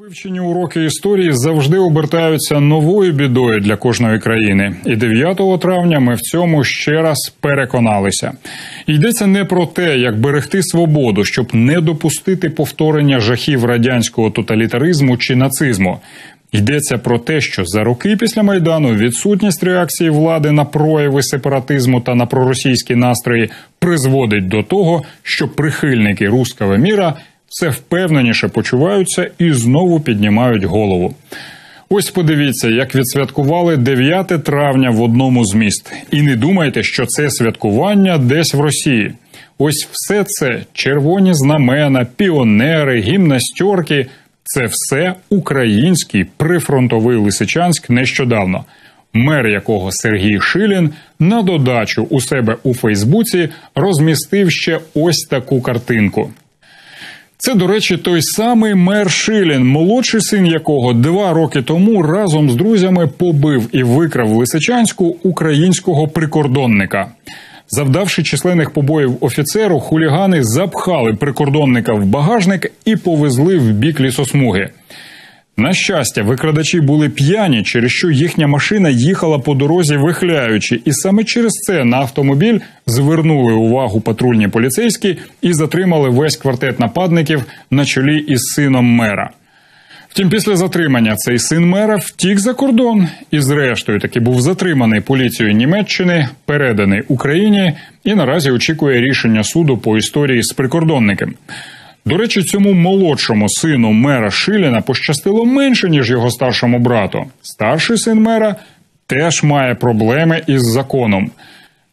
Вивчені уроки історії завжди обертаються новою бідою для кожної країни, і 9 травня ми в цьому ще раз переконалися. Йдеться не про те, як берегти свободу, щоб не допустити повторення жахів радянського тоталітаризму чи нацизму. Йдеться про те, що за роки після майдану відсутність реакції влади на прояви сепаратизму та на проросійські настрої призводить до того, що прихильники руского міра все впевненіше почуваються і знову піднімають голову. Ось подивіться, як відсвяткували 9 травня в одному з міст. І не думайте, що це святкування десь в Росії. Ось все це червоні знамена, піонери, гімнастерки – це все український прифронтовий Лисичанськ нещодавно. Мер якого Сергій Шилін на додачу у себе у Фейсбуці розмістив ще ось таку картинку. Це, до речі, той самий мер Шилін, молодший син якого два роки тому разом з друзями побив і викрав лисичанську українського прикордонника. Завдавши численних побоїв офіцеру, хулігани запхали прикордонника в багажник і повезли в бік лісосмуги. На щастя, викрадачі були п'яні, через що їхня машина їхала по дорозі, вихляючи, і саме через це на автомобіль звернули увагу патрульні поліцейські і затримали весь квартет нападників на чолі із сином мера. Втім, після затримання цей син мера втік за кордон і, зрештою, таки був затриманий поліцією Німеччини, переданий Україні і наразі очікує рішення суду по історії з прикордонником. До речі, цьому молодшому сину мера Шиліна пощастило менше ніж його старшому брату. Старший син мера теж має проблеми із законом.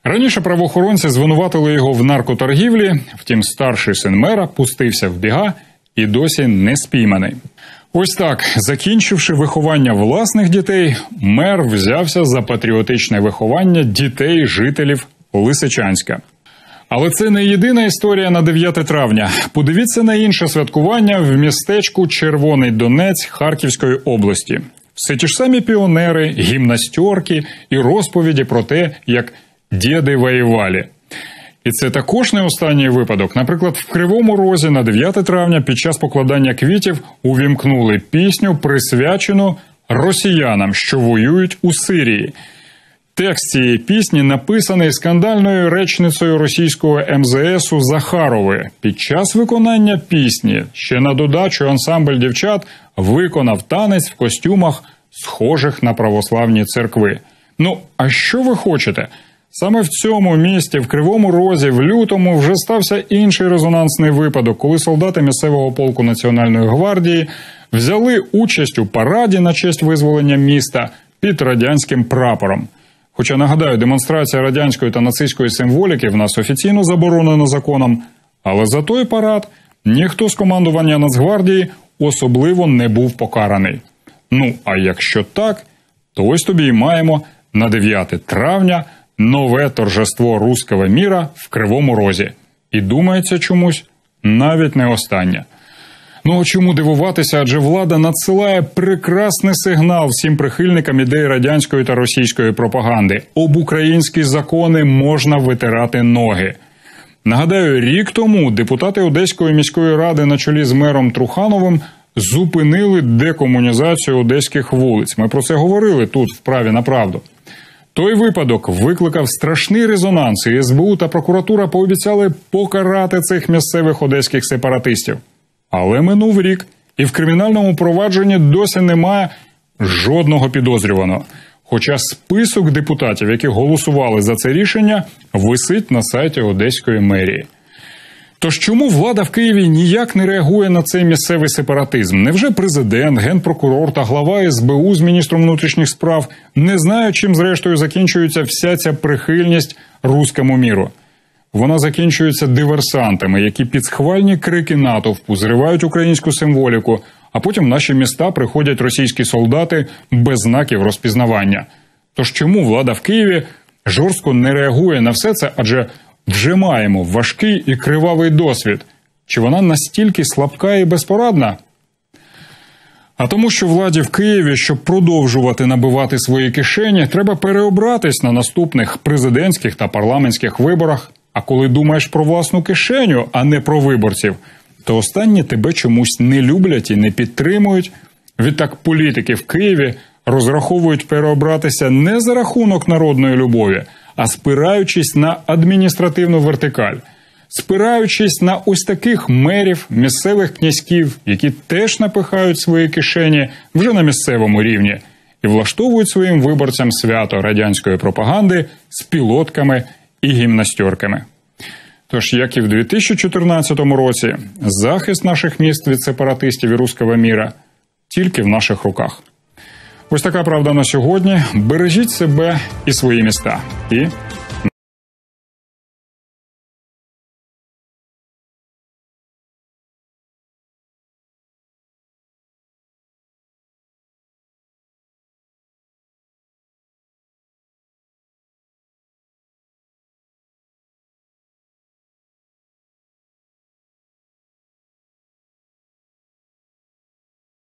Раніше правоохоронці звинуватили його в наркоторгівлі, втім, старший син мера пустився в біга і досі не спійманий. Ось так, закінчивши виховання власних дітей, мер взявся за патріотичне виховання дітей жителів Лисичанська. Але це не єдина історія на 9 травня. Подивіться на інше святкування в містечку Червоний Донець Харківської області. Все ті ж самі піонери, гімнастерки і розповіді про те, як діди воювали. І це також не останній випадок. Наприклад, в Кривому Розі на 9 травня під час покладання квітів увімкнули пісню, присвячену росіянам, що воюють у Сирії. Текст цієї пісні написаний скандальною речницею російського МЗСу ем Захарови. Під час виконання пісні ще на додачу ансамбль дівчат виконав танець в костюмах, схожих на православні церкви. Ну, а що ви хочете? Саме в цьому місті, в Кривому Розі, в лютому, вже стався інший резонансний випадок, коли солдати місцевого полку Національної гвардії взяли участь у параді на честь визволення міста під радянським прапором. Хоча нагадаю, демонстрація радянської та нацистської символіки в нас офіційно заборонена законом, але за той парад ніхто з командування Нацгвардії особливо не був покараний. Ну а якщо так, то ось тобі і маємо на 9 травня нове торжество руського міра в Кривому Розі. І думається чомусь навіть не останнє. Ну чому дивуватися? Адже влада надсилає прекрасний сигнал всім прихильникам ідей радянської та російської пропаганди. Об українські закони можна витирати ноги. Нагадаю, рік тому депутати Одеської міської ради на чолі з мером Трухановим зупинили декомунізацію одеських вулиць. Ми про це говорили тут вправі на правду. Той випадок викликав страшний резонанс. і СБУ та прокуратура пообіцяли покарати цих місцевих одеських сепаратистів. Але минув рік, і в кримінальному провадженні досі немає жодного підозрюваного. Хоча список депутатів, які голосували за це рішення, висить на сайті Одеської мерії. Тож чому влада в Києві ніяк не реагує на цей місцевий сепаратизм? Невже президент, генпрокурор та глава СБУ з міністром внутрішніх справ не знають, чим зрештою закінчується вся ця прихильність руському міру? Вона закінчується диверсантами, які під схвальні крики натовпу зривають українську символіку. А потім в наші міста приходять російські солдати без знаків розпізнавання. Тож чому влада в Києві жорстко не реагує на все це? Адже вже маємо важкий і кривавий досвід. Чи вона настільки слабка і безпорадна? А тому, що владі в Києві, щоб продовжувати набивати свої кишені, треба переобратись на наступних президентських та парламентських виборах. А коли думаєш про власну кишеню, а не про виборців, то останні тебе чомусь не люблять і не підтримують. Відтак політики в Києві розраховують переобратися не за рахунок народної любові, а спираючись на адміністративну вертикаль, спираючись на ось таких мерів, місцевих князьків, які теж напихають свої кишені вже на місцевому рівні, і влаштовують своїм виборцям свято радянської пропаганди з пілотками і гімнастерками. Тож, як і в 2014 році, захист наших міст від сепаратистів і руского міра тільки в наших руках. Ось така правда на сьогодні. Бережіть себе і свої міста. І